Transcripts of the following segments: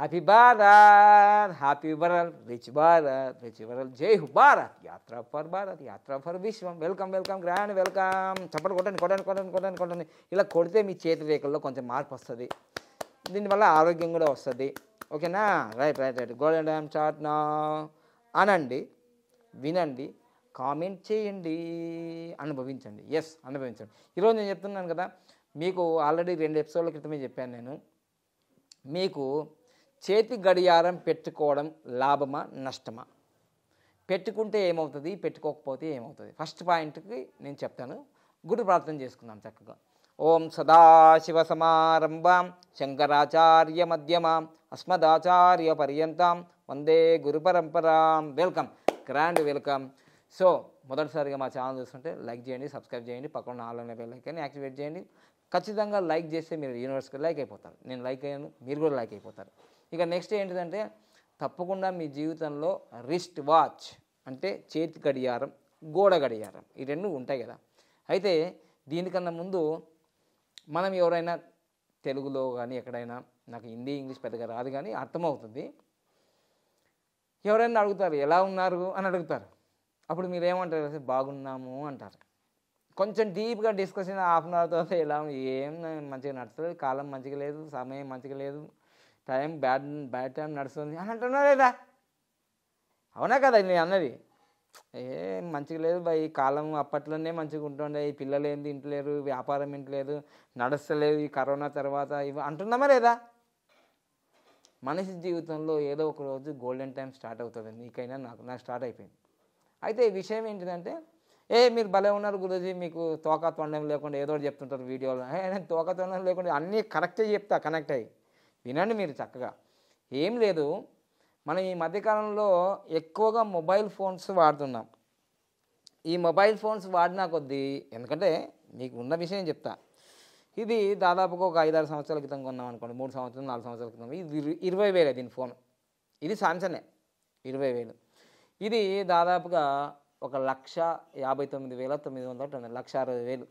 happy Bharat happy world rich Bharat rich world జై హు భారత్ యాత్ర ఫర్ భారత్ యాత్ర ఫర్ విశ్వం వెల్కమ్ వెల్కమ్ గ్రాండ్ వెల్కమ్ చప్పట్లు కొట్టండి కొట్టండి కొట్టండి కొట్టండి కొట్టండి ఇలా కొడితే మీ చేతి రేఖల్లో కొంచెం మార్పు వస్తుంది దీనివల్ల ఆరోగ్యం కూడా వస్తుంది ఓకేనా రైట్ రైట్ రైట్ గోల్డెన్ డ్యామ్ చాట్ నా అనండి వినండి కామెంట్ చేయండి అనుభవించండి ఎస్ అనుభవించండి ఈరోజు నేను చెప్తున్నాను కదా మీకు ఆల్రెడీ రెండు ఎపిసోడ్ల క్రితమే చెప్పాను నేను మీకు చేతి గడియారం పెట్టుకోవడం లాభమా నష్టమా పెట్టుకుంటే ఏమవుతుంది పెట్టుకోకపోతే ఏమవుతుంది ఫస్ట్ పాయింట్కి నేను చెప్తాను గురు ప్రార్థన చేసుకుందాం చక్కగా ఓం సదాశివ సమారంభం శంకరాచార్య మధ్యమాం అస్మదాచార్య పర్యంతం వందే గురు పరంపరాం వెల్కమ్ గ్రాండ్ వెల్కమ్ సో మొదటిసారిగా మా ఛానల్ చూస్తుంటే లైక్ చేయండి సబ్స్క్రైబ్ చేయండి పక్కన ఆన్లైన్ లైక్ అని యాక్టివేట్ చేయండి ఖచ్చితంగా లైక్ చేస్తే మీరు యూనివర్స్కి లైక్ అయిపోతారు నేను లైక్ అయ్యాను మీరు కూడా లైక్ అయిపోతారు ఇక నెక్స్ట్ ఏంటిదంటే తప్పకుండా మీ జీవితంలో రిస్ట్ వాచ్ అంటే చేతి గడియారం గోడ గడియారం ఈ రెండు ఉంటాయి కదా అయితే దీనికన్నా ముందు మనం ఎవరైనా తెలుగులో కానీ ఎక్కడైనా నాకు హిందీ ఇంగ్లీష్ పెద్దగా రాదు కానీ అర్థమవుతుంది ఎవరైనా అడుగుతారు ఎలా ఉన్నారు అని అడుగుతారు అప్పుడు మీరు ఏమంటారు బాగున్నాము అంటారు కొంచెం డీప్గా డిస్కషన్ హాఫ్ అన్ అవర్ తర్వాత ఎలా ఏం మంచిగా నడుస్తుంది కాలం మంచిగా లేదు సమయం మంచిగా లేదు టైం బ్యాడ్ బ్యాడ్ టైం నడుస్తుంది అని అంటున్నా లేదా అవునా కదా నేను అన్నది ఏ మంచిగా లేదు బా ఈ కాలం అప్పట్లోనే మంచిగా ఉంటుండే ఈ పిల్లలు ఏంది ఇంట్లేరు వ్యాపారం ఇంట్లేదు నడుస్తలేదు ఈ కరోనా తర్వాత ఇవి అంటున్నామా లేదా మనిషి జీవితంలో ఏదో ఒక రోజు గోల్డెన్ టైం స్టార్ట్ అవుతుంది నీకైనా నాకు నాకు స్టార్ట్ అయిపోయింది అయితే ఈ విషయం ఏంటిదంటే ఏ మీరు భలే ఉన్నారు గురుజీ మీకు తోక తొండం లేకుండా ఏదో చెప్తుంటారు వీడియోలో నేను తోక తొండం లేకుండా అన్నీ కరెక్టే చెప్తా కనెక్ట్ అయ్యి వినండి మీరు చక్కగా ఏం లేదు మనం ఈ మధ్యకాలంలో ఎక్కువగా మొబైల్ ఫోన్స్ వాడుతున్నాం ఈ మొబైల్ ఫోన్స్ వాడినా కొద్దీ ఎందుకంటే మీకు ఉన్న విషయం చెప్తా ఇది దాదాపుగా ఒక ఐదారు సంవత్సరాల క్రితం కొన్నాం అనుకోండి మూడు సంవత్సరాలు నాలుగు సంవత్సరాల క్రితం ఇది ఇరవై వేలే దీని ఫోన్ ఇది సామ్సంగే ఇరవై వేలు ఇది దాదాపుగా ఒక లక్ష యాభై తొమ్మిది వేల తొమ్మిది వందల తొమ్మిది లక్ష అరవై వేలు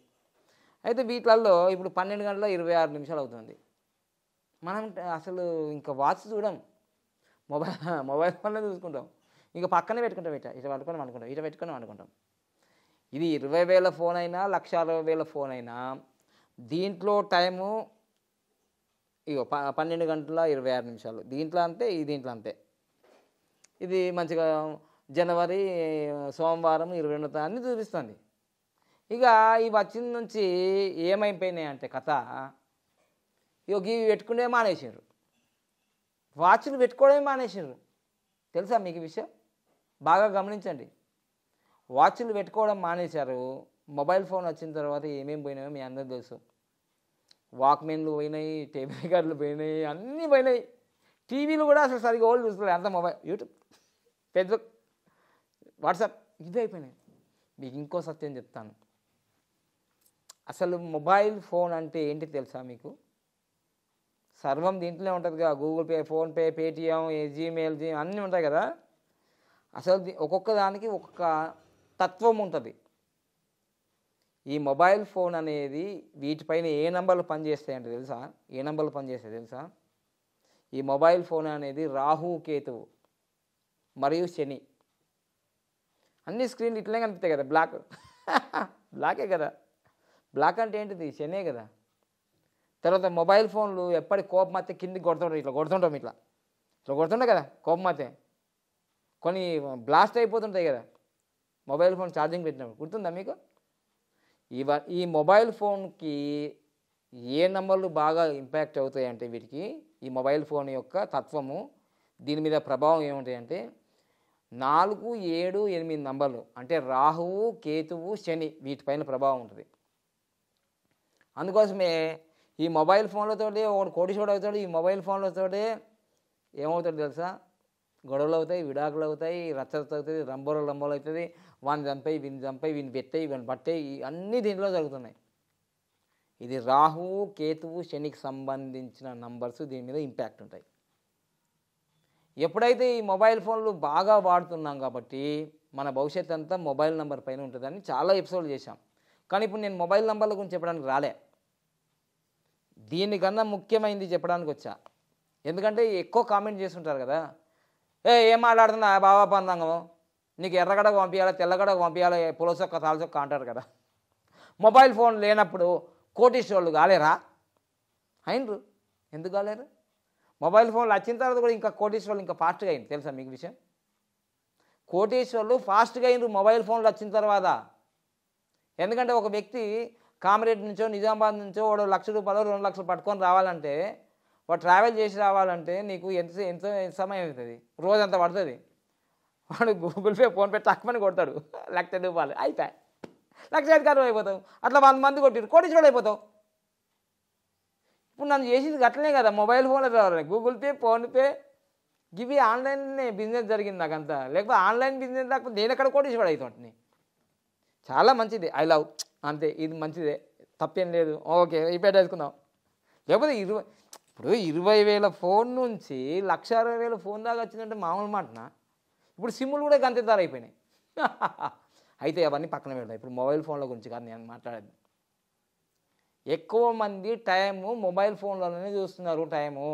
అయితే వీటిలలో ఇప్పుడు పన్నెండు గంటల ఇరవై ఆరు నిమిషాలు అవుతుంది మనం అసలు ఇంకా వాచ్ చూడం మొబైల్ మొబైల్ ఫోన్లో చూసుకుంటాం ఇంకా పక్కనే పెట్టుకుంటాం ఇట ఇటు పట్టుకొని అనుకుంటాం ఇట పెట్టుకొని అనుకుంటాం ఇది ఇరవై వేల ఫోన్ అయినా లక్ష అరవై వేల ఫోన్ అయినా దీంట్లో టైము ఇగో ప పన్నెండు గంటల ఇరవై ఆరు నిమిషాలు దీంట్లో అంతే ఈ దీంట్లో అంతే ఇది మంచిగా జనవరి సోమవారం ఇరవై రెండు తారీఖు చూపిస్తుంది ఇక ఇవి వచ్చిన నుంచి ఏమైపోయినాయి అంటే కథ ఇవి ఇవి పెట్టుకునే మానేసారు వాచ్లు పెట్టుకోవడమే మానేసారు తెలుసా మీకు విషయం బాగా గమనించండి వాచ్లు పెట్టుకోవడం మానేశారు మొబైల్ ఫోన్ వచ్చిన తర్వాత ఏమేమి పోయినాయో మీ అందరూ తెలుసు వాక్మెన్లు పోయినాయి టేబుల్ రికార్డులు పోయినాయి అన్నీ పోయినాయి టీవీలు కూడా అసలు సరిగ్గా ఓల్డ్ చూసుకోలేదు అంత మొబైల్ యూట్యూబ్ ఫేస్బుక్ వాట్సాప్ ఇవే అయిపోయినాయి మీకు ఇంకో సత్యం చెప్తాను అసలు మొబైల్ ఫోన్ అంటే ఏంటి తెలుసా మీకు సర్వం దీంట్లోనే ఉంటుంది కదా Google Pay PhonePe Paytm Gmail జీ అన్నీ ఉంటాయి కదా అసలు ఒక్కొక్క దానికి ఒక్కొక్క తత్వం ఉంటుంది ఈ మొబైల్ ఫోన్ అనేది వీటిపైన ఏ నెంబర్లు పనిచేస్తాయంటే తెలుసా ఏ నెంబర్లు పనిచేస్తాయి తెలుసా ఈ మొబైల్ ఫోన్ అనేది రాహు కేతువు మరియు శని అన్ని స్క్రీన్లు ఇట్లనే కనిపిస్తాయి కదా బ్లాక్ బ్లాకే కదా బ్లాక్ అంటే ఏంటిది శనే కదా తర్వాత మొబైల్ ఫోన్లు ఎప్పటి కోపం అయితే కిందికి కొడుతుంటారు ఇట్లా కొడుతుంటాం ఇట్లా ఇట్లా కొడుతుండే కదా కోపం అయితే కొన్ని బ్లాస్ట్ అయిపోతుంటాయి కదా మొబైల్ ఫోన్ ఛార్జింగ్ పెట్టినప్పుడు గుర్తుందా మీకు ఇవ ఈ మొబైల్ ఫోన్కి ఏ నెంబర్లు బాగా ఇంపాక్ట్ అవుతాయి అంటే వీటికి ఈ మొబైల్ ఫోన్ యొక్క తత్వము దీని మీద ప్రభావం ఏముంటాయంటే నాలుగు ఏడు ఎనిమిది నంబర్లు అంటే రాహువు కేతువు శని వీటిపైన ప్రభావం ఉంటుంది అందుకోసమే ఈ మొబైల్ ఫోన్లతోటి ఒకడు కోటిషోడు అవుతాడు ఈ మొబైల్ ఫోన్లతోటే ఏమవుతాడు తెలుసా గొడవలు అవుతాయి విడాకులు అవుతాయి రచ్చరచ్చ అవుతుంది రంబోలు రంబోలు అవుతుంది వాని చంపాయి వీని చంపాయి వీని పెట్టాయి వీని పట్టాయి అన్నీ దీంట్లో జరుగుతున్నాయి ఇది రాహు కేతువు శనికి సంబంధించిన నంబర్స్ దీని మీద ఇంపాక్ట్ ఉంటాయి ఎప్పుడైతే ఈ మొబైల్ ఫోన్లు బాగా వాడుతున్నాం కాబట్టి మన భవిష్యత్ అంతా మొబైల్ నెంబర్ పైన ఉంటుందని చాలా ఎపిసోడ్లు చేశాం కానీ ఇప్పుడు నేను మొబైల్ నెంబర్ల గురించి చెప్పడానికి రాలే దీనికన్నా ముఖ్యమైనది చెప్పడానికి వచ్చా ఎందుకంటే ఎక్కువ కామెంట్ చేస్తుంటారు కదా ఏ ఏం మాట్లాడుతున్నా బాబా పందంగం నీకు ఎర్రగడ పంపించాలా తెల్లగడ పంపించాలా పులసొక్క తాలసొక్క అంటారు కదా మొబైల్ ఫోన్ లేనప్పుడు కోటీశ్వరులు కాలేరా అయినరు ఎందుకు కాలేరు మొబైల్ ఫోన్లు వచ్చిన తర్వాత కూడా ఇంకా కోటీశ్వరులు ఇంకా ఫాస్ట్గా అయింది తెలుసా మీకు విషయం కోటీశ్వరులు ఫాస్ట్గా అయినరు మొబైల్ ఫోన్లు వచ్చిన తర్వాత ఎందుకంటే ఒక వ్యక్తి కామరేడ్ నుంచో నిజామాబాద్ నుంచో వాడు లక్ష రూపాయలు రెండు లక్షలు పట్టుకొని రావాలంటే వాడు ట్రావెల్ చేసి రావాలంటే నీకు ఎంత ఎంత సమయం అవుతుంది రోజంతా పడుతుంది వాడు గూగుల్ పే ఫోన్పే టక్మని కొడతాడు లక్ష రూపాయలు అయిపోయి లక్ష అధికారం అయిపోతావు అట్లా వంద మంది కొట్టిరు కోటీశ్వరుడు అయిపోతావు ఇప్పుడు నన్ను చేసింది అట్లనే కదా మొబైల్ ఫోన్లో రావాలి గూగుల్ పే ఫోన్పే ఇవి ఆన్లైన్ బిజినెస్ జరిగింది నాకంతా లేకపోతే ఆన్లైన్ బిజినెస్ లేకపోతే నేను ఎక్కడ కోటీశ్వరుడు అవుతుంటుంది చాలా మంచిది ఐ లవ్ అంతే ఇది మంచిదే తప్పేం లేదు ఓకే రిపేట్ వేసుకుందాం లేకపోతే ఇరవై ఇప్పుడు ఇరవై వేల ఫోన్ నుంచి లక్ష అరవై వేల ఫోన్ దాకా వచ్చిందంటే మామూలు మాటన ఇప్పుడు సిమ్ములు కూడా గంతే ధర అయిపోయినాయి అయితే అవన్నీ పక్కన పెడతాయి ఇప్పుడు మొబైల్ ఫోన్ల గురించి కానీ నేను మాట్లాడేది ఎక్కువ మంది టైము మొబైల్ ఫోన్లలోనే చూస్తున్నారు టైము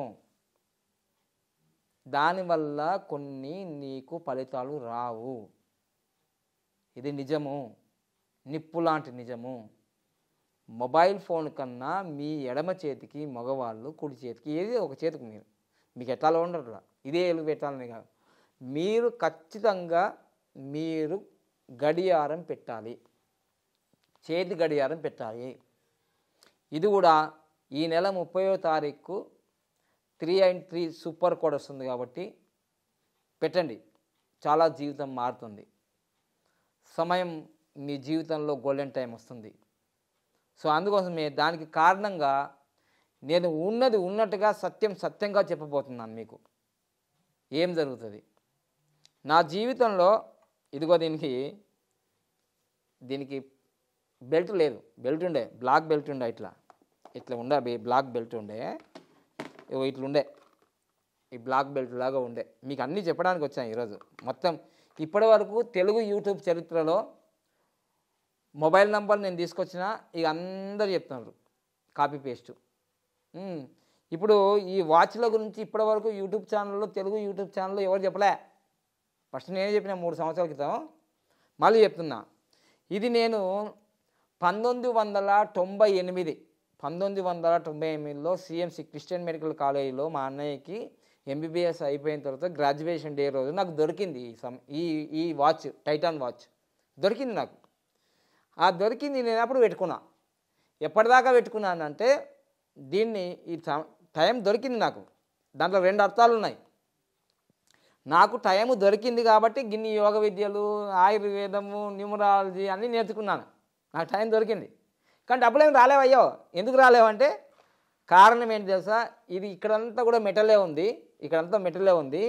దానివల్ల కొన్ని నీకు ఫలితాలు రావు ఇది నిజము నిప్పులాంటి నిజము మొబైల్ ఫోన్ కన్నా మీ ఎడమ చేతికి మగవాళ్ళు కుడి చేతికి ఏది ఒక చేతికి మీరు మీకు ఎట్లా ఉండరు ఇదే ఎలుగు పెట్టాలని కాదు మీరు ఖచ్చితంగా మీరు గడియారం పెట్టాలి చేతి గడియారం పెట్టాలి ఇది కూడా ఈ నెల ముప్పయో తారీఖు three and three super code వస్తుంది కాబట్టి పెట్టండి చాలా జీవితం మారుతుంది సమయం మీ జీవితంలో గోల్డెన్ టైం వస్తుంది సో అందుకోసమే దానికి కారణంగా నేను ఉన్నది ఉన్నట్టుగా సత్యం సత్యంగా చెప్పబోతున్నాను మీకు ఏం జరుగుతుంది నా జీవితంలో ఇదిగో దీనికి దీనికి బెల్ట్ లేదు బెల్ట్ ఉండే బ్లాక్ బెల్ట్ ఉండే ఇట్లా ఇట్లా ఉండే బ్లాక్ బెల్ట్ ఉండే ఇట్లా ఉండే ఈ బ్లాక్ బెల్ట్ లాగా ఉండే మీకు అన్నీ చెప్పడానికి వచ్చాను ఈరోజు మొత్తం ఇప్పటి వరకు తెలుగు యూట్యూబ్ చరిత్రలో మొబైల్ నెంబర్ నేను తీసుకొచ్చిన ఇక అందరు చెప్తున్నారు కాపీ పేస్ట్ ఇప్పుడు ఈ వాచ్ల గురించి ఇప్పటివరకు యూట్యూబ్ ఛానల్లో తెలుగు యూట్యూబ్ ఛానల్లో ఎవరు చెప్పలే ఫస్ట్ నేనే చెప్పిన మూడు సంవత్సరాల క్రితం మళ్ళీ చెప్తున్నా ఇది నేను పంతొమ్మిది వందల తొంభై ఎనిమిది పంతొమ్మిది వందల తొంభై ఎనిమిదిలో సిఎంసి క్రిస్టియన్ మెడికల్ కాలేజీలో మా అన్నయ్యకి ఎంబీబీఎస్ అయిపోయిన తర్వాత గ్రాడ్యుయేషన్ డే రోజు నాకు దొరికింది ఈ ఈ వాచ్ టైటాన్ వాచ్ దొరికింది నాకు ఆ దొరికింది నేను అప్పుడు పెట్టుకున్నా ఎప్పటిదాకా పెట్టుకున్నానంటే దీన్ని ఈ టైం దొరికింది నాకు దాంట్లో రెండు అర్థాలు ఉన్నాయి నాకు టైం దొరికింది కాబట్టి గిన్ని యోగ విద్యలు ఆయుర్వేదము న్యూమరాలజీ అన్నీ నేర్చుకున్నాను నాకు టైం దొరికింది కానీ డబ్బులు ఏమి రాలేవయ్యో ఎందుకు రాలేవంటే కారణం ఏంటి తెలుసా ఇది ఇక్కడంతా కూడా మెటలే ఉంది ఇక్కడంతా మెటలే ఉంది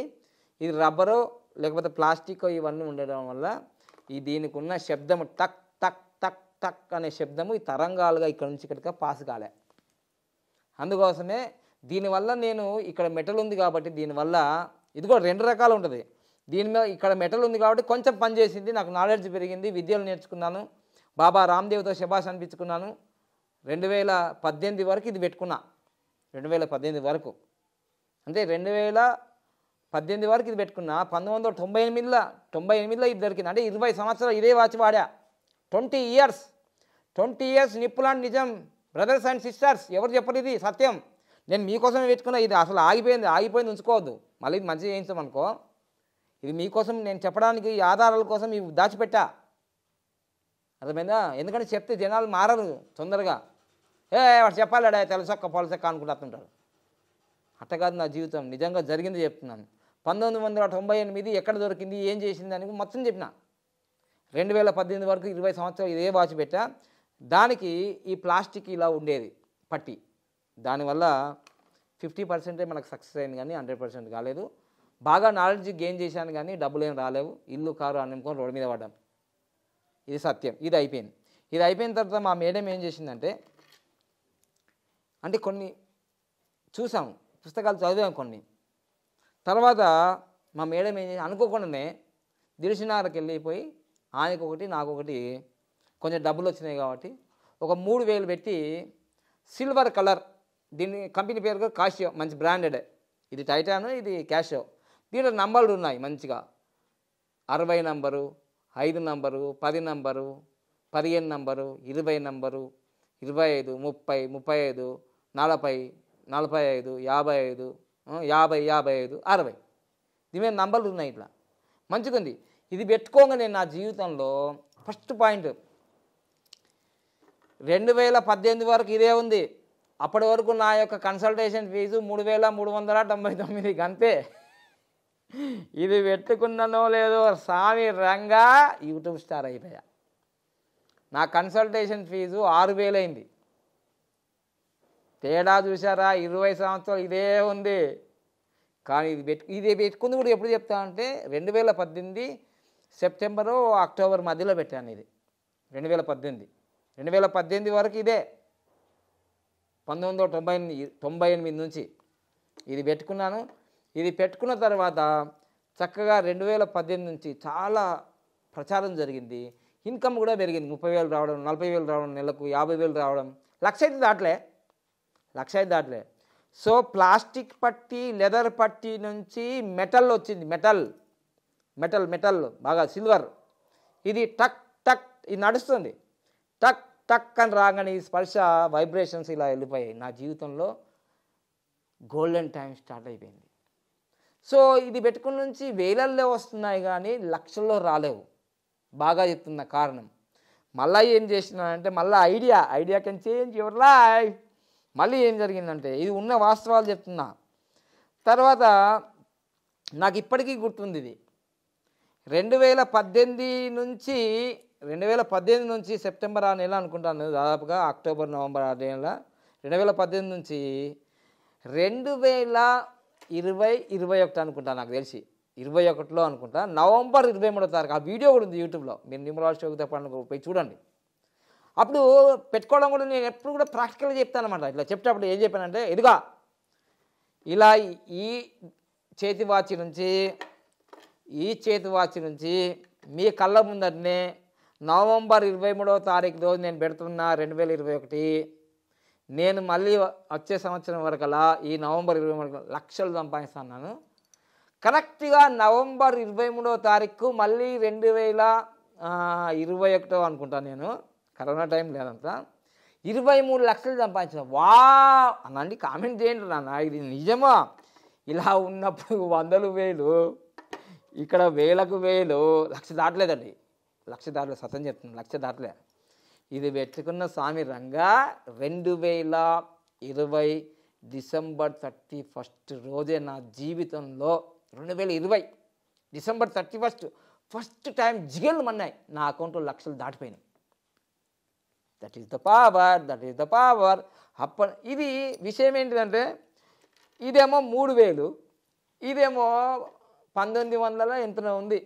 ఇది రబ్బరు లేకపోతే ప్లాస్టిక్ ఇవన్నీ ఉండడం వల్ల ఈ దీనికి ఉన్న శబ్దం టక్ టక్ టక్ అనే శబ్దము ఈ తరంగాలుగా ఇక్కడ నుంచి ఇక్కడికి పాస్ కాలే అందుకోసమే దీనివల్ల నేను ఇక్కడ మెటల్ ఉంది కాబట్టి దీనివల్ల ఇది కూడా రెండు రకాలు ఉంటుంది దీని మీద ఇక్కడ మెటల్ ఉంది కాబట్టి కొంచెం పని చేసింది నాకు నాలెడ్జ్ పెరిగింది విద్యలు నేర్చుకున్నాను బాబా రామ్దేవ్తో శభాష్ అనిపించుకున్నాను రెండు వేల పద్దెనిమిది వరకు ఇది పెట్టుకున్నా రెండు వేల పద్దెనిమిది వరకు అంటే రెండు వేల పద్దెనిమిది వరకు ఇది పెట్టుకున్నా పంతొమ్మిది వందల తొంభై ఎనిమిదిలో తొంభై ఎనిమిదిలో ఇది దొరికింది అంటే ఇరవై సంవత్సరాలు ఇదే వాచ్ వాడా ట్వంటీ ఇయర్స్ ట్వంటీ ఇయర్స్ నిప్పులాంటి నిజం బ్రదర్స్ అండ్ సిస్టర్స్ ఎవరు చెప్పరు ఇది సత్యం నేను మీకోసమే పెట్టుకున్నా ఇది అసలు ఆగిపోయింది ఆగిపోయింది ఉంచుకోవద్దు మళ్ళీ ఇది మంచిగా చేయించామనుకో ఇది మీకోసం నేను చెప్పడానికి ఆధారాల కోసం ఇవి దాచిపెట్టా అర్థమైందా ఎందుకంటే చెప్తే జనాలు మారరు తొందరగా ఏ వాడు చెప్పాలడా తెలుసొక్క పొలసొక్క అనుకుంటుంటారు అట్ట కాదు నా జీవితం నిజంగా జరిగింది చెప్తున్నాను పంతొమ్మిది వందల తొంభై ఎనిమిది ఎక్కడ దొరికింది ఏం చేసింది అని మొత్తం చెప్పిన రెండు వేల పద్దెనిమిది వరకు ఇరవై సంవత్సరాలు ఇదే వాచ్ పెట్టా దానికి ఈ ప్లాస్టిక్ ఇలా ఉండేది పట్టి దానివల్ల ఫిఫ్టీ పర్సెంటే మనకు సక్సెస్ అయింది కానీ హండ్రెడ్ పర్సెంట్ కాలేదు బాగా నాలెడ్జ్ గెయిన్ చేశాను కానీ డబ్బులు ఏం రాలేవు ఇల్లు కారు అనుకొని రోడ్డు మీద పడ్డాం ఇది సత్యం ఇది అయిపోయింది ఇది అయిపోయిన తర్వాత మా మేడం ఏం చేసిందంటే అంటే కొన్ని చూసాం పుస్తకాలు చదివాం కొన్ని తర్వాత మా మేడం ఏం చేసి అనుకోకుండానే దిల్సినార్కి వెళ్ళిపోయి ఆయనకొకటి నాకొకటి కొంచెం డబ్బులు వచ్చినాయి కాబట్టి ఒక మూడు వేలు పెట్టి సిల్వర్ కలర్ దీని కంపెనీ పేరుగా కాషియో మంచి బ్రాండెడ్ ఇది టైటాను ఇది క్యాషియో దీంట్లో నంబర్లు ఉన్నాయి మంచిగా అరవై నంబరు ఐదు నంబరు పది నంబరు పదిహేను నంబరు ఇరవై నంబరు ఇరవై ఐదు ముప్పై ముప్పై ఐదు నలభై నలభై ఐదు యాభై ఐదు యాభై యాభై ఐదు అరవై దీని నంబర్లు ఉన్నాయి ఇట్లా మంచిగుంది ఇది పెట్టుకోగానే నా జీవితంలో ఫస్ట్ పాయింట్ రెండు వేల పద్దెనిమిది వరకు ఇదే ఉంది అప్పటి వరకు నా యొక్క కన్సల్టేషన్ ఫీజు మూడు వేల మూడు వందల తొంభై తొమ్మిది అంతే ఇది పెట్టుకున్నానో లేదో స్వామి రంగా యూట్యూబ్ స్టార్ అయిపోయా నా కన్సల్టేషన్ ఫీజు ఆరు వేలైంది తేడా చూసారా ఇరవై సంవత్సరాలు ఇదే ఉంది కానీ ఇది పెట్టు ఇది పెట్టుకుంది కూడా ఎప్పుడు చెప్తా అంటే రెండు వేల పద్దెనిమిది సెప్టెంబరు అక్టోబర్ మధ్యలో పెట్టాను ఇది రెండు వేల పద్దెనిమిది రెండు వేల పద్దెనిమిది వరకు ఇదే పంతొమ్మిది వందల తొంభై ఎనిమిది తొంభై ఎనిమిది నుంచి ఇది పెట్టుకున్నాను ఇది పెట్టుకున్న తర్వాత చక్కగా రెండు వేల పద్దెనిమిది నుంచి చాలా ప్రచారం జరిగింది ఇన్కమ్ కూడా పెరిగింది ముప్పై వేలు రావడం నలభై వేలు రావడం నెలకు యాభై వేలు రావడం లక్ష అయితే దాటలే లక్ష అయితే దాటలే సో ప్లాస్టిక్ పట్టి లెదర్ పట్టి నుంచి మెటల్ వచ్చింది మెటల్ మెటల్ మెటల్ బాగా సిల్వర్ ఇది టక్ టక్ ఇది నడుస్తుంది టక్ టక్ అని రాగానే ఈ స్పర్శ వైబ్రేషన్స్ ఇలా వెళ్ళిపోయాయి నా జీవితంలో గోల్డెన్ టైం స్టార్ట్ అయిపోయింది సో ఇది పెట్టుకున్న నుంచి వేలల్లో వస్తున్నాయి కానీ లక్షల్లో రాలేవు బాగా చెప్తున్న కారణం మళ్ళీ ఏం చేసినానంటే మళ్ళీ idea idea can change your life మళ్ళీ ఏం జరిగిందంటే ఇది ఉన్న వాస్తవాలు చెప్తున్నా తర్వాత నాకు ఇప్పటికీ గుర్తుంది ఇది రెండు వేల పద్దెనిమిది నుంచి రెండు వేల పద్దెనిమిది నుంచి సెప్టెంబర్ ఆ నెల అనుకుంటాను దాదాపుగా అక్టోబర్ నవంబర్ ఆ నెల రెండు వేల పద్దెనిమిది నుంచి రెండు వేల ఇరవై ఇరవై ఒకటి అనుకుంటాను నాకు తెలిసి ఇరవై ఒకటిలో అనుకుంటా నవంబర్ ఇరవై మూడో తారీఖు ఆ వీడియో కూడా ఉంది యూట్యూబ్లో మీరు నిమ్మరాజు చౌక్ తప్పని పోయి చూడండి అప్పుడు పెట్టుకోవడం కూడా నేను ఎప్పుడు కూడా ప్రాక్టికల్గా చెప్తాను అనమాట ఇట్లా చెప్పేటప్పుడు ఏం చెప్పానంటే ఇదిగా ఇలా ఈ చేతి వాచి నుంచి ఈ చేతి వాచి నుంచి మీ కళ్ళ ముందరినే నవంబర్ ఇరవై మూడవ తారీఖు రోజు నేను పెడుతున్న రెండు వేల ఇరవై ఒకటి నేను మళ్ళీ వచ్చే సంవత్సరం వరకలా ఈ నవంబర్ ఇరవై మూడు లక్షలు సంపాదిస్తున్నాను కరెక్ట్గా నవంబర్ ఇరవై మూడవ తారీఖు మళ్ళీ రెండు వేల ఇరవై ఒకటో అనుకుంటాను నేను కరోనా టైం లేదంతా ఇరవై మూడు లక్షలు సంపాదించిన వా అనండి కామెంట్ చేయండి నాన్న ఇది నిజమా ఇలా ఉన్నప్పుడు వందలు వేలు ఇక్కడ వేలకు వేలు లక్ష దాటలేదండి లక్షదారులు సతం చెప్తున్నాం లక్షదారులే ఇది పెట్టుకున్న స్వామి రంగా రెండు వేల ఇరవై డిసెంబర్ థర్టీ ఫస్ట్ రోజే నా జీవితంలో రెండు వేల ఇరవై December thirty first first time జిగలు మన్నాయి నా అకౌంట్లో లక్షలు దాటిపోయినాయి that is the power that is the power అప్ప ఇది విషయం ఏంటిదంటే ఇదేమో మూడు వేలు ఇదేమో పంతొమ్మిది వందల ఎంత ఉంది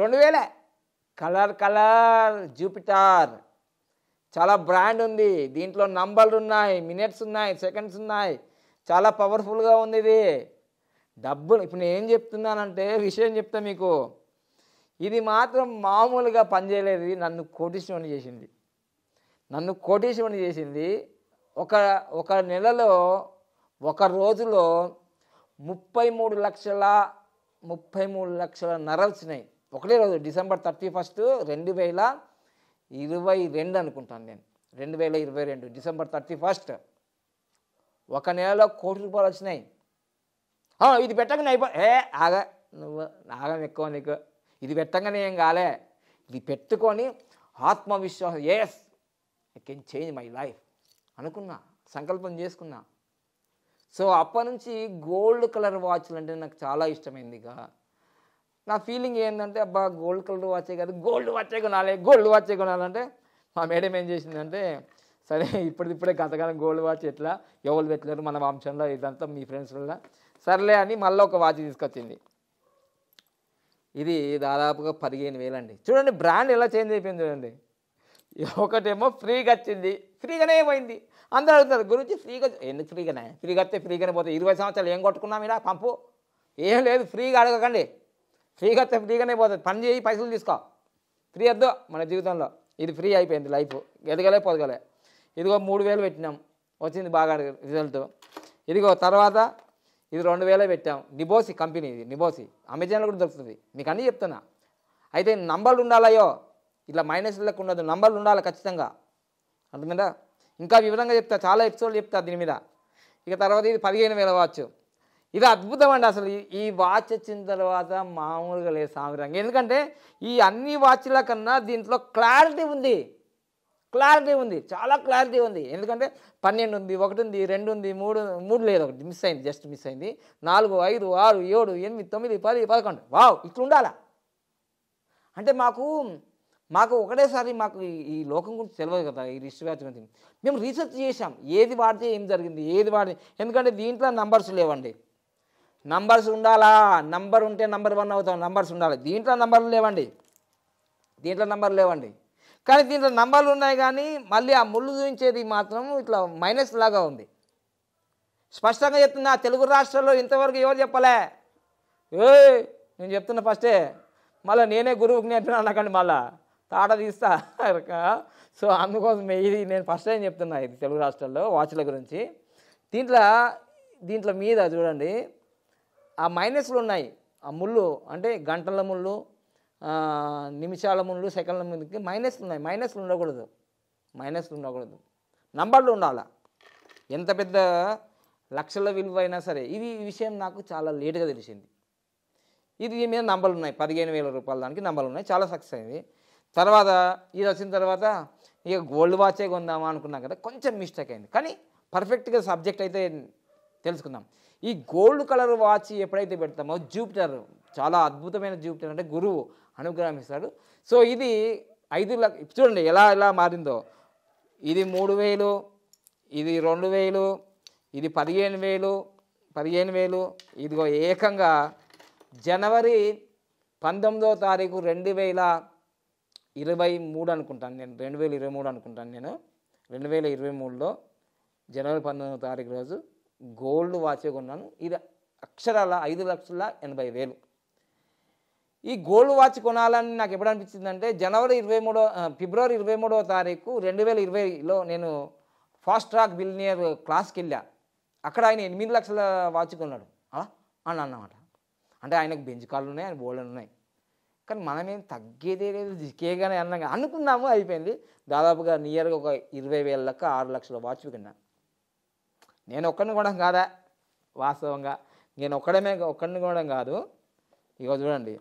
రెండు వేలే కలర్ కలర్ జూపిటార్ చాలా బ్రాండ్ ఉంది దీంట్లో నంబర్లు ఉన్నాయి మినిట్స్ ఉన్నాయి సెకండ్స్ ఉన్నాయి చాలా పవర్ఫుల్గా ఉంది ఇది డబ్బులు ఇప్పుడు నేను ఏం చెప్తున్నానంటే విషయం చెప్తా మీకు ఇది మాత్రం మామూలుగా పనిచేయలేదు నన్ను నన్ను పని చేసింది నన్ను పని చేసింది ఒక ఒక నెలలో ఒక రోజులో ముప్పై మూడు లక్షల ముప్పై మూడు లక్షల నర వచ్చినాయి ఒకటే రోజు డిసెంబర్ థర్టీ ఫస్ట్ రెండు వేల ఇరవై రెండు అనుకుంటాను నేను రెండు వేల ఇరవై రెండు డిసెంబర్ థర్టీ ఫస్ట్ ఒక నెలలో కోటి రూపాయలు వచ్చినాయి ఇది పెట్టగానే అయిపో ఏ ఆగ నువ్వు ఆగం ఎక్కువ నీకు ఇది పెట్టగానే ఏం కాలే ఇది పెట్టుకొని ఆత్మవిశ్వాసం yes I can change my life అనుకున్నా సంకల్పం చేసుకున్నా సో అప్పటి నుంచి గోల్డ్ కలర్ వాచ్లు అంటే నాకు చాలా ఇష్టమైందిగా నా ఫీలింగ్ ఏంటంటే అబ్బా గోల్డ్ కలర్ వాచే కాదు గోల్డ్ వాచే కొనాలి గోల్డ్ వాచే కొనాలంటే మా మేడం ఏం చేసిందంటే సరే ఇప్పుడే గతకాలం గోల్డ్ వాచ్ ఎట్లా ఎవరు పెట్టలేరు మన వంశంలో ఇదంతా మీ ఫ్రెండ్స్ వల్ల సర్లే అని మళ్ళీ ఒక వాచ్ తీసుకొచ్చింది ఇది దాదాపుగా పదిహేను వేలండి చూడండి బ్రాండ్ ఎలా చేంజ్ అయిపోయింది చూడండి ఒకటేమో ఫ్రీగా వచ్చింది ఫ్రీగానే పోయింది అందరూ అడుగుతారు గురించి ఫ్రీగా ఎందుకు ఫ్రీగానే ఫ్రీగా వస్తే ఫ్రీగానే పోతే ఇరవై సంవత్సరాలు ఏం కొట్టుకున్నాం ఇలా పంపు ఏం లేదు ఫ్రీగా అడగకండి ఫ్రీగా ఫ్రీగానే పోతుంది పని చేయి పైసలు తీసుకో ఫ్రీ వద్దు మన జీవితంలో ఇది ఫ్రీ అయిపోయింది లైఫ్ ఎదగలే పొదగలే ఇదిగో మూడు వేలు పెట్టినాం వచ్చింది బాగా రిజల్ట్ ఇదిగో తర్వాత ఇది రెండు వేలే పెట్టాం నిబోసి కంపెనీ ఇది నిబోసి అమెజాన్లో కూడా దొరుకుతుంది మీకు అన్నీ చెప్తున్నా అయితే నంబర్లు ఉండాలయో ఇట్లా మైనస్ ఉండదు నంబర్లు ఉండాలి ఖచ్చితంగా అంటుందా ఇంకా వివరంగా చెప్తా చాలా ఎపిసోడ్లు చెప్తా దీని మీద ఇక తర్వాత ఇది పదిహేను వేలు కావచ్చు ఇది అద్భుతం అండి అసలు ఈ వాచ్ వచ్చిన తర్వాత మామూలుగా లేదు సామి ఎందుకంటే ఈ అన్ని వాచ్ల కన్నా దీంట్లో క్లారిటీ ఉంది క్లారిటీ ఉంది చాలా క్లారిటీ ఉంది ఎందుకంటే పన్నెండు ఉంది ఒకటి ఉంది రెండు ఉంది మూడు మూడు లేదు ఒకటి మిస్ అయింది జస్ట్ మిస్ అయింది నాలుగు ఐదు ఆరు ఏడు ఎనిమిది తొమ్మిది పది పదకొండు వావ్ ఇట్లా ఉండాలా అంటే మాకు మాకు ఒకటేసారి మాకు ఈ లోకం గురించి తెలియదు కదా ఈ రిస్ట్ వ్యాచ్ గురించి మేము రీసెర్చ్ చేసాం ఏది వాడితే ఏం జరిగింది ఏది వాడి ఎందుకంటే దీంట్లో నంబర్స్ లేవండి నంబర్స్ ఉండాలా నంబర్ ఉంటే నంబర్ వన్ అవుతాం నంబర్స్ ఉండాలి దీంట్లో నంబర్లు లేవండి దీంట్లో నంబర్లు లేవండి కానీ దీంట్లో నంబర్లు ఉన్నాయి కానీ మళ్ళీ ఆ ముళ్ళు చూపించేది మాత్రం ఇట్లా మైనస్ లాగా ఉంది స్పష్టంగా చెప్తున్నా తెలుగు రాష్ట్రాల్లో ఇంతవరకు ఎవరు చెప్పలే ఏ నేను చెప్తున్నా ఫస్టే మళ్ళీ నేనే గురువుకి నేర్పినా అనకండి మళ్ళా తాట తీస్తా సో అందుకోసం ఇది నేను ఫస్ట్ టైం చెప్తున్నా ఇది తెలుగు రాష్ట్రాల్లో వాచ్ల గురించి దీంట్లో దీంట్లో మీద చూడండి ఆ మైనస్లు ఉన్నాయి ఆ ముళ్ళు అంటే గంటల ముళ్ళు నిమిషాల ముళ్ళు సెకండ్ల ముందుకి మైనస్లు ఉన్నాయి మైనస్లు ఉండకూడదు మైనస్లు ఉండకూడదు నంబర్లు ఉండాలి ఎంత పెద్ద లక్షల విలువ అయినా సరే ఇది ఈ విషయం నాకు చాలా లేటుగా తెలిసింది ఇది దీని మీద నంబర్లు ఉన్నాయి పదిహేను వేల రూపాయల దానికి నంబర్లు ఉన్నాయి చాలా సక్సెస్ అయింది తర్వాత ఇది వచ్చిన తర్వాత ఇక గోల్డ్ వాచే కొందామా అనుకున్నాం కదా కొంచెం మిస్టేక్ అయింది కానీ పర్ఫెక్ట్గా సబ్జెక్ట్ అయితే తెలుసుకుందాం ఈ గోల్డ్ కలర్ వాచ్ ఎప్పుడైతే పెడతామో జూపిటర్ చాలా అద్భుతమైన జూపిటర్ అంటే గురువు అనుగ్రహిస్తాడు సో ఇది ఐదు లక్ష చూడండి ఎలా ఎలా మారిందో ఇది మూడు వేలు ఇది రెండు వేలు ఇది పదిహేను వేలు పదిహేను వేలు ఇదిగో ఏకంగా జనవరి పంతొమ్మిదో తారీఖు రెండు వేల ఇరవై మూడు అనుకుంటాను నేను రెండు వేల ఇరవై మూడు అనుకుంటాను నేను రెండు వేల ఇరవై మూడులో జనవరి పంతొమ్మిదో తారీఖు రోజు గోల్డ్ వాచే కొన్నాను ఇది అక్షరాల ఐదు లక్షల ఎనభై వేలు ఈ గోల్డ్ వాచ్ కొనాలని నాకు ఎప్పుడు అనిపించిందంటే జనవరి ఇరవై మూడో ఫిబ్రవరి ఇరవై మూడో తారీఖు రెండు వేల ఇరవైలో నేను ఫాస్ట్ ట్రాక్ బిలినియర్ క్లాస్కి వెళ్ళా అక్కడ ఆయన ఎనిమిది లక్షల వాచ్ కొన్నాడు అలా అని అన్నమాట అంటే ఆయనకు బెంచ్ కాళ్ళు ఉన్నాయి ఆయన బోళ్ళు ఉన్నాయి కానీ మనమేం తగ్గేదే లేదు కేగానే అన్నగా అనుకున్నాము అయిపోయింది దాదాపుగా నియర్గా ఒక ఇరవై వేల లెక్క ఆరు లక్షల వాచ్ కొన్నాను నేను ఒక్కడిని కూడా కాదా వాస్తవంగా నేను ఒక్కడమే ఒక్కడిని కూడా కాదు ఇక చూడండి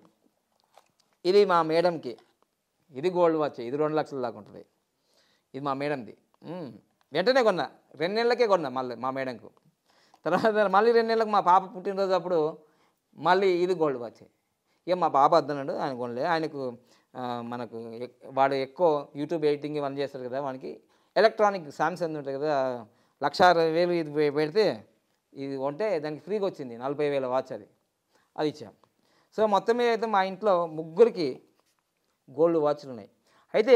ఇది మా మేడంకి ఇది గోల్డ్ వాచ్ ఇది రెండు లక్షల దాకా ఉంటుంది ఇది మా మేడంది వెంటనే కొన్నా రెండు నెలలకే కొన్నా మళ్ళీ మా మేడంకు తర్వాత మళ్ళీ రెండు నెలలకు మా పాప పుట్టినరోజు అప్పుడు మళ్ళీ ఇది గోల్డ్ వాచ్ ఇక మా పాప అద్దన్నాడు ఆయన కొనలే ఆయనకు మనకు వాడు ఎక్కువ యూట్యూబ్ ఎడిటింగ్ ఇవన్నీ చేస్తారు కదా వానికి ఎలక్ట్రానిక్ సామ్సంగ్ ఉంటుంది కదా లక్ష అరవై వేలు ఇది పెడితే ఇది ఉంటే దానికి ఫ్రీగా వచ్చింది నలభై వేల వాచ్ అది అది ఇచ్చాం సో మొత్తం మీద అయితే మా ఇంట్లో ముగ్గురికి గోల్డ్ వాచ్లు ఉన్నాయి అయితే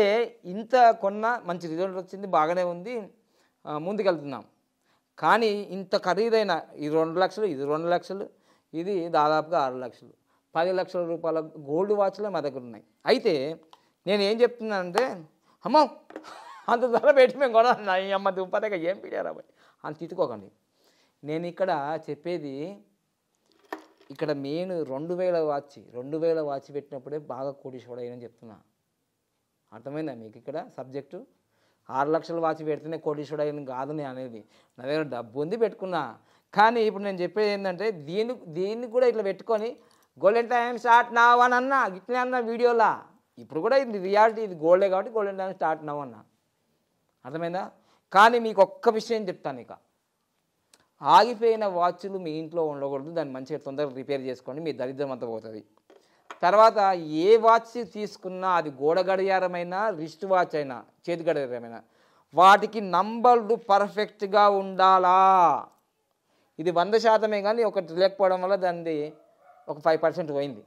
ఇంత కొన్న మంచి రిజల్ట్ వచ్చింది బాగానే ఉంది ముందుకెళ్తున్నాం కానీ ఇంత ఖరీదైన ఈ రెండు లక్షలు ఇది రెండు లక్షలు ఇది దాదాపుగా ఆరు లక్షలు పది లక్షల రూపాయల గోల్డ్ వాచ్లే మా దగ్గర ఉన్నాయి అయితే నేను ఏం చెప్తున్నానంటే అమ్మో అంత ధర పెట్టి మేము కొనాలి ఈ అమ్మ దుప్పతగా ఏం పిడారా బాయ్ అని తిట్టుకోకండి నేను ఇక్కడ చెప్పేది ఇక్కడ మెయిన్ రెండు వేల వాచ్ రెండు వేల వాచ్ పెట్టినప్పుడే బాగా కోటీశ్వరుడు అయ్యని చెప్తున్నా అర్థమైందా మీకు ఇక్కడ సబ్జెక్టు ఆరు లక్షల వాచ్ పెడితేనే కోటీశ్వరుడు అయ్యను కాదని అనేది నా దగ్గర డబ్బు ఉంది పెట్టుకున్నా కానీ ఇప్పుడు నేను చెప్పేది ఏంటంటే దీన్ని దీన్ని కూడా ఇట్లా పెట్టుకొని గోల్డెన్ టైమ్ స్టార్ట్ అని అన్నా ఇట్లే అన్న వీడియోలా ఇప్పుడు కూడా ఇది రియాలిటీ ఇది గోల్డే కాబట్టి గోల్డెన్ టైమ్ స్టార్ట్ నావన్నా అర్థమైందా కానీ మీకు ఒక్క విషయం చెప్తాను ఇక ఆగిపోయిన వాచ్లు మీ ఇంట్లో ఉండకూడదు దాన్ని మంచిగా తొందరగా రిపేర్ చేసుకోండి మీ దరిద్రం అంత పోతుంది తర్వాత ఏ వాచ్ తీసుకున్నా అది గోడ గడియారమైనా రిస్ట్ వాచ్ అయినా చేతి గడియారమైనా వాటికి నంబర్లు పర్ఫెక్ట్గా ఉండాలా ఇది వంద శాతమే కానీ ఒకటి లేకపోవడం వల్ల దాన్ని ఒక ఫైవ్ పర్సెంట్ పోయింది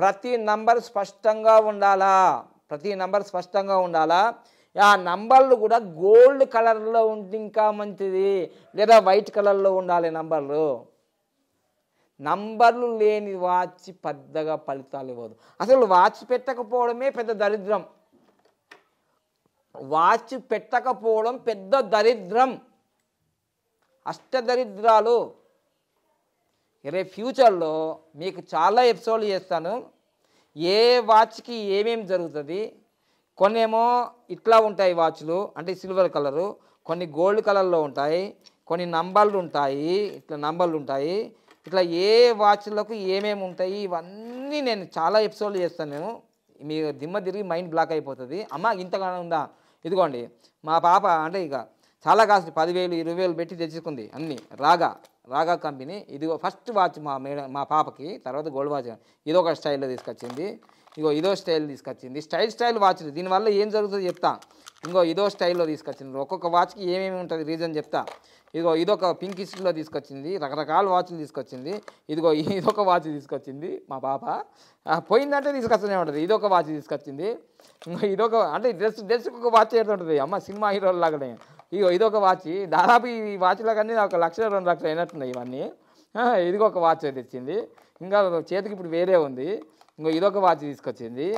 ప్రతి నంబర్ స్పష్టంగా ఉండాలా ప్రతి నంబర్ స్పష్టంగా ఉండాలా ఆ నంబర్లు కూడా గోల్డ్ కలర్లో ఉంటే ఇంకా మంచిది లేదా వైట్ కలర్లో ఉండాలి నంబర్లు నంబర్లు లేని వాచ్ పెద్దగా ఫలితాలు ఇవ్వదు అసలు వాచ్ పెట్టకపోవడమే పెద్ద దరిద్రం వాచ్ పెట్టకపోవడం పెద్ద దరిద్రం అష్టదరిద్రాలు రే ఫ్యూచర్లో మీకు చాలా ఎపిసోడ్లు చేస్తాను ఏ వాచ్కి ఏమేమి జరుగుతుంది కొన్ని ఏమో ఇట్లా ఉంటాయి వాచ్లు అంటే సిల్వర్ కలరు కొన్ని గోల్డ్ కలర్లో ఉంటాయి కొన్ని నంబర్లు ఉంటాయి ఇట్లా నంబర్లు ఉంటాయి ఇట్లా ఏ వాచ్లకు ఏమేమి ఉంటాయి ఇవన్నీ నేను చాలా ఎపిసోడ్లు చేస్తాను నేను మీ దిమ్మ తిరిగి మైండ్ బ్లాక్ అయిపోతుంది అమ్మ ఇంతగానే ఉందా ఇదిగోండి మా పాప అంటే ఇక చాలా కాస్ట్ పదివేలు ఇరవై వేలు పెట్టి తెచ్చుకుంది అన్నీ రాగా రాగా కంపెనీ ఇది ఫస్ట్ వాచ్ మా మేడం మా పాపకి తర్వాత గోల్డ్ వాచ్ ఇది ఒక స్టైల్లో తీసుకొచ్చింది ఇగో ఇదో స్టైల్ తీసుకొచ్చింది స్టైల్ స్టైల్ వాచ్లు దీనివల్ల ఏం జరుగుతుందో చెప్తా ఇంకో ఇదో స్టైల్లో తీసుకొచ్చింది ఒక్కొక్క వాచ్కి ఏమేమి ఉంటుంది రీజన్ చెప్తా ఇదిగో ఇదొక ఇస్ట్లో తీసుకొచ్చింది రకరకాల వాచ్లు తీసుకొచ్చింది ఇదిగో ఇదొక వాచ్ తీసుకొచ్చింది మా పాప పోయిందంటే తీసుకొస్తూనే ఉంటుంది ఇదొక వాచ్ తీసుకొచ్చింది ఇంకో ఇదొక అంటే డ్రెస్ డ్రెస్ ఒక వాచ్ ఉంటుంది అమ్మ సినిమా హీరోలు లాగానే ఇగో ఇదొక వాచ్ దాదాపు ఈ వాచ్లో కానీ ఒక లక్ష రెండు లక్షలు అయినట్టున్నాయి ఇవన్నీ ఇదిగో ఒక వాచ్ తెచ్చింది ఇంకా చేతికి ఇప్పుడు వేరే ఉంది ఇంకో ఇదొక వాచ్ తీసుకొచ్చింది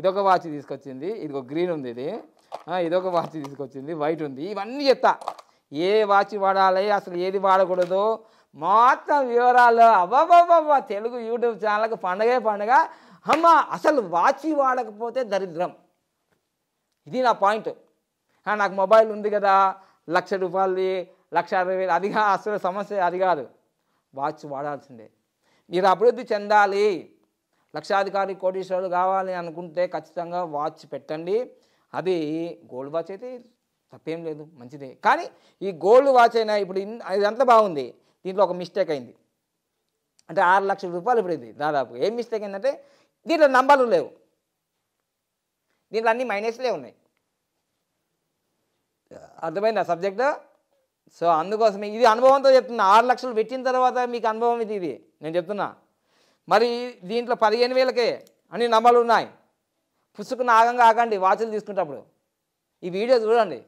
ఇదొక వాచ్ తీసుకొచ్చింది ఇది ఒక గ్రీన్ ఉంది ఇది ఇదొక వాచ్ తీసుకొచ్చింది వైట్ ఉంది ఇవన్నీ చెప్తా ఏ వాచ్ వాడాలి అసలు ఏది వాడకూడదు మొత్తం వివరాలు అవ్వబాబా తెలుగు యూట్యూబ్ ఛానల్కి పండగే పండగ అమ్మ అసలు వాచ్ వాడకపోతే దరిద్రం ఇది నా పాయింట్ నాకు మొబైల్ ఉంది కదా లక్ష రూపాయలది లక్ష అరవై వేలు అది అసలు సమస్య అది కాదు వాచ్ వాడాల్సిందే మీరు అభివృద్ధి చెందాలి లక్షాధికారి కోటీశ్వరుడు కావాలి అనుకుంటే ఖచ్చితంగా వాచ్ పెట్టండి అది గోల్డ్ వాచ్ అయితే తప్పేం లేదు మంచిదే కానీ ఈ గోల్డ్ వాచ్ అయినా ఇప్పుడు ఇదంతా బాగుంది దీంట్లో ఒక మిస్టేక్ అయింది అంటే ఆరు లక్షల రూపాయలు ఇప్పుడు ఇది దాదాపు ఏం మిస్టేక్ అయిందంటే దీంట్లో నంబర్లు లేవు దీంట్లో అన్ని మైనస్లే ఉన్నాయి అర్థమైందా సబ్జెక్టు సో అందుకోసమే ఇది అనుభవంతో చెప్తున్నా ఆరు లక్షలు పెట్టిన తర్వాత మీకు అనుభవం ఇది ఇది నేను చెప్తున్నా మరి దీంట్లో పదిహేను వేలకే అన్ని నమ్మలు ఉన్నాయి పుస్తకం ఆగంగా ఆగండి వాచ్లు తీసుకునేటప్పుడు ఈ వీడియో చూడండి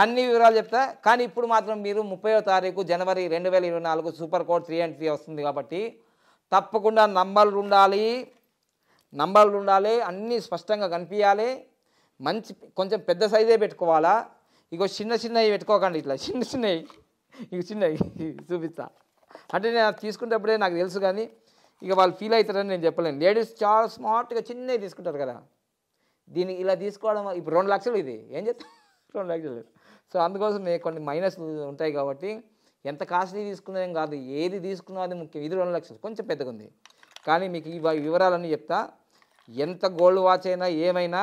అన్ని వివరాలు చెప్తా కానీ ఇప్పుడు మాత్రం మీరు ముప్పయో తారీఖు జనవరి రెండు వేల ఇరవై నాలుగు super code three and three వస్తుంది కాబట్టి తప్పకుండా నంబర్లు ఉండాలి నంబర్లు ఉండాలి అన్నీ స్పష్టంగా కనిపించాలి మంచి కొంచెం పెద్ద సైజే పెట్టుకోవాలా ఇగో చిన్న చిన్నవి పెట్టుకోకండి ఇట్లా చిన్న చిన్నవి ఇక చిన్నవి చూపిస్తాను అంటే నేను తీసుకునేటప్పుడే నాకు తెలుసు కానీ ఇక వాళ్ళు ఫీల్ అవుతారని నేను చెప్పలేను లేడీస్ చాలా స్మార్ట్గా చిన్నవి తీసుకుంటారు కదా దీన్ని ఇలా తీసుకోవడం ఇప్పుడు రెండు లక్షలు ఇది ఏం చెప్తాను రెండు లక్షలు సో అందుకోసం కొన్ని మైనస్ ఉంటాయి కాబట్టి ఎంత కాస్ట్లీ తీసుకున్నాం కాదు ఏది తీసుకున్నా అది ముఖ్యం ఇది రెండు లక్షలు కొంచెం పెద్దగా ఉంది కానీ మీకు ఈ వివరాలన్నీ చెప్తా ఎంత గోల్డ్ వాచ్ అయినా ఏమైనా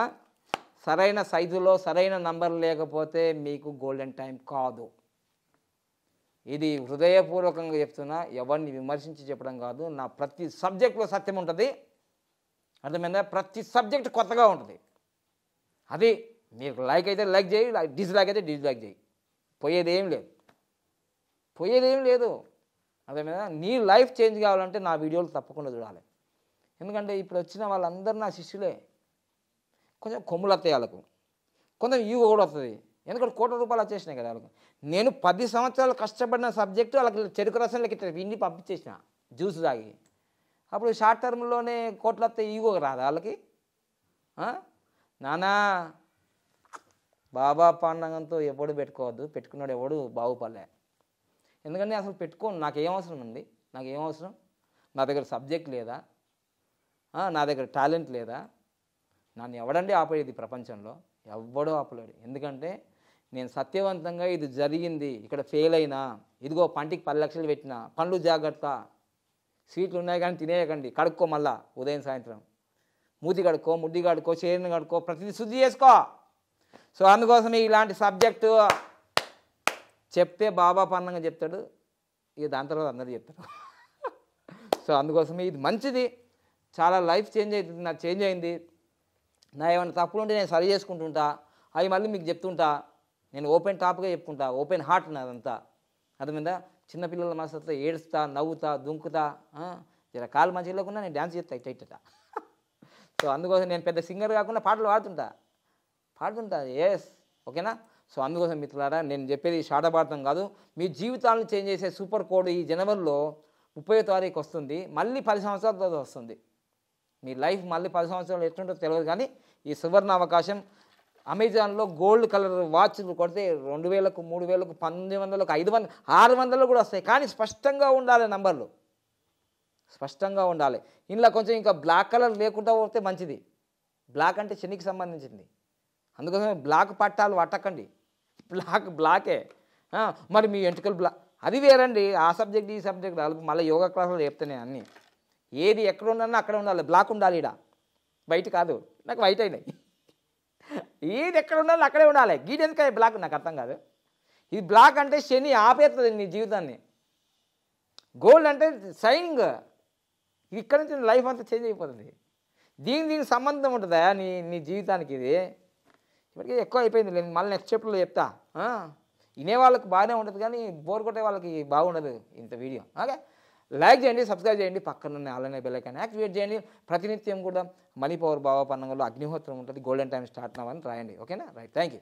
సరైన సైజులో సరైన నంబర్ లేకపోతే మీకు గోల్డెన్ టైం కాదు ఇది హృదయపూర్వకంగా చెప్తున్నా ఎవరిని విమర్శించి చెప్పడం కాదు నా ప్రతి సబ్జెక్టులో సత్యం ఉంటుంది అర్థమైందా ప్రతి సబ్జెక్ట్ కొత్తగా ఉంటుంది అది మీకు లైక్ అయితే లైక్ చేయి డిస్లైక్ అయితే డిస్లైక్ చేయి పోయేది ఏం లేదు పోయేది ఏం లేదు అర్థమైందా నీ లైఫ్ చేంజ్ కావాలంటే నా వీడియోలు తప్పకుండా చూడాలి ఎందుకంటే ఇప్పుడు వచ్చిన వాళ్ళందరూ నా శిష్యులే కొంచెం కొమ్ములు వస్తాయి వాళ్ళకు కొంచెం ఈగో కూడా వస్తుంది ఎందుకంటే కోట్ల రూపాయలు వచ్చేసినాయి కదా వాళ్ళకి నేను పది సంవత్సరాలు కష్టపడిన సబ్జెక్టు వాళ్ళకి చెరుకు రసం లెక్క ఇన్ని పంపించేసిన జ్యూస్ తాగి అప్పుడు షార్ట్ టర్మ్లోనే కోట్లు వస్తే ఈగో రాదు వాళ్ళకి నానా బాబా పాండంగంతో ఎవడు పెట్టుకోవద్దు పెట్టుకున్నాడు ఎవడు బాగుపడలే ఎందుకంటే అసలు పెట్టుకో నాకు ఏం అవసరం అండి నాకు ఏం అవసరం నా దగ్గర సబ్జెక్ట్ లేదా నా దగ్గర టాలెంట్ లేదా నన్ను ఎవడండి ఆపేది ప్రపంచంలో ఎవ్వడూ ఆపలేడు ఎందుకంటే నేను సత్యవంతంగా ఇది జరిగింది ఇక్కడ ఫెయిల్ అయినా ఇదిగో పంటికి పది లక్షలు పెట్టిన పండ్లు జాగ్రత్త స్వీట్లు ఉన్నాయి కానీ తినేయకండి కడుక్కో మళ్ళా ఉదయం సాయంత్రం మూతి కడుక్కో ముడ్డి కడుక్కో చేరిని కడుక్కో ప్రతిదీ శుద్ధి చేసుకో సో అందుకోసమే ఇలాంటి సబ్జెక్టు చెప్తే బాబా పన్నంగా చెప్తాడు ఇక దాని తర్వాత అందరు చెప్తారు సో అందుకోసమే ఇది మంచిది చాలా లైఫ్ చేంజ్ అవుతుంది నాకు చేంజ్ అయింది నా ఏమైనా తప్పులు ఉంటే నేను సరి చేసుకుంటుంటా అవి మళ్ళీ మీకు చెప్తుంటా నేను ఓపెన్ టాప్గా చెప్పుకుంటా ఓపెన్ హార్ట్ అదంతా అర్థమైందా చిన్నపిల్లల మనసత్తా ఏడుస్తా నవ్వుతా దుంకుతా జర కాలు మంచి లేకుండా నేను డ్యాన్స్ చేస్తా ఇట్ట ఇట్ట సో అందుకోసం నేను పెద్ద సింగర్ కాకుండా పాటలు పాడుతుంటా పాడుతుంటా ఎస్ ఓకేనా సో అందుకోసం మిత్రులారా నేను చెప్పేది శాటభారతం కాదు మీ జీవితాలను చేంజ్ చేసే సూపర్ కోడ్ ఈ జనవరిలో ముప్పై తారీఖు వస్తుంది మళ్ళీ పది సంవత్సరాల తర్వాత వస్తుంది మీ లైఫ్ మళ్ళీ పది సంవత్సరాలు ఎట్లుంటుందో తెలియదు కానీ ఈ సువర్ణ అవకాశం అమెజాన్లో గోల్డ్ కలర్ వాచ్లు కొడితే రెండు వేలకు మూడు వేలకు పంతొమ్మిది వందలకు ఐదు వందలు ఆరు వందలు కూడా వస్తాయి కానీ స్పష్టంగా ఉండాలి నంబర్లు స్పష్టంగా ఉండాలి ఇందులో కొంచెం ఇంకా బ్లాక్ కలర్ లేకుండా పోతే మంచిది బ్లాక్ అంటే శనికి సంబంధించింది అందుకోసం బ్లాక్ పట్టాలు పట్టకండి బ్లాక్ బ్లాకే మరి మీ వెంట్రుకలు బ్లాక్ అది వేరండి ఆ సబ్జెక్ట్ ఈ సబ్జెక్ట్ మళ్ళీ యోగా క్లాసులు చెప్తేనే అన్నీ ఏది ఎక్కడ ఉన్నా అక్కడ ఉండాలి బ్లాక్ ఉండాలి ఇడ బయట కాదు నాకు వైట్ అయినాయి ఏది ఎక్కడ ఉండాలి అక్కడే ఉండాలి గీడు ఎందుకు బ్లాక్ నాకు అర్థం కాదు ఇది బ్లాక్ అంటే శని ఆపేస్తుంది నీ జీవితాన్ని గోల్డ్ అంటే సైనింగ్ ఇక్కడ నుంచి లైఫ్ అంతా చేంజ్ అయిపోతుంది దీనికి దీనికి సంబంధం ఉంటుందా నీ నీ జీవితానికి ఇది ఇప్పటికే ఎక్కువ అయిపోయింది నేను మళ్ళీ నెక్స్ట్ చెప్పులో చెప్తా వినే వాళ్ళకి బాగానే ఉంటుంది కానీ బోర్ కొట్టే వాళ్ళకి బాగుండదు ఇంత వీడియో ఓకే లైక్ చేయండి సబ్స్క్రైబ్ చేయండి పక్కనున్న అలానే బెల్లైకాన్ని యాక్టివేట్ చేయండి ప్రతినిత్యం కూడా మలిపవర్ భావ పండుగలో అగ్నిహోత్రం ఉంటుంది గోల్డెన్ టైం స్టార్ట్ నవ్వని రాయండి ఓకేనా రైట్ థ్యాంక్ యూ